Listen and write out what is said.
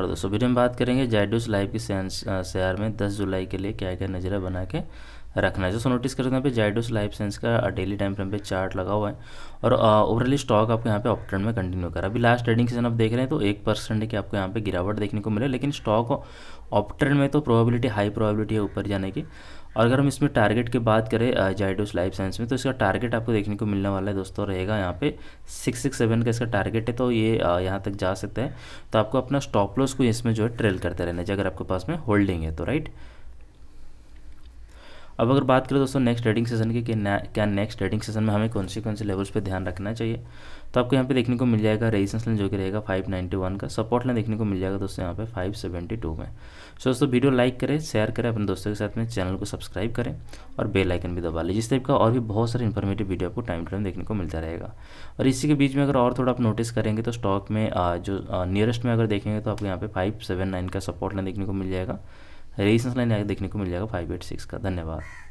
नमस्कार दोस्तों वीडियो में बात करेंगे जाइडोस लाइव के शेयर में 10 जुलाई के लिए क्या क्या नजरा बना के रखना है जैसे नोटिस हैं यहाँ पे जाइडोस लाइफ साइंस का डेली टाइम फ्रेम पे चार्ट लगा हुआ है और ओवरली स्टॉक आपको यहाँ पे अप ट्रेंड में कंटिन्यू करा अभी लास्ट ट्रेडिंग सीजन आप देख रहे हैं तो एक परसेंट की आपको यहाँ पे गिरावट देखने को मिले लेकिन स्टॉक अप ट्रेंड में तो प्रोबेबिलिटी हाई प्रोबेबिलिटी है ऊपर जाने की और अगर हम इसमें टारगेट की बात करें जाइडोस लाइफ साइंस में तो इसका टारगेट आपको देखने को मिलने वाला है दोस्तों रहेगा यहाँ पे सिक्स सिक्स सेवन का इसका टारगेट है तो ये यहाँ तक जा सकता है तो आपको अपना स्टॉप लॉस को इसमें जो है ट्रेल करते रहना चाहिए अगर आपके पास में होल्डिंग है तो राइट अब अगर बात करें दोस्तों नेक्स्ट ट्रेडिंग सेशन की कि क्या नेक्स्ट ट्रेडिंग सेशन में हमें कौन से कौन से लेवल्स पे ध्यान रखना चाहिए तो आपको यहाँ पे देखने को मिल जाएगा रेजिस्टेंस लाइन जो कि रहेगा 591 का सपोर्ट लाइन देखने को मिल जाएगा दोस्तों यहाँ पे 572 में सो दोस्तों वीडियो लाइक करें शेयर करें अपने दोस्तों के साथ में चैनल को सब्सक्राइब करें और बेल आइकन भी दबा लें जिस टाइप का और भी बहुत सारे इन्फॉर्मेटिव वीडियो आपको टाइम टू टाइम देखने को मिलता रहेगा और इसी के बीच में अगर और थोड़ा आप नोटिस करेंगे तो स्टॉक में जो नियरेस्ट में अगर देखेंगे तो आपको यहाँ पे फाइव का सपोर्ट लाइन देखने को मिल जाएगा रेजिस्टेंस लाइन देखने को मिल जाएगा फाइव एट सिक्स का धन्यवाद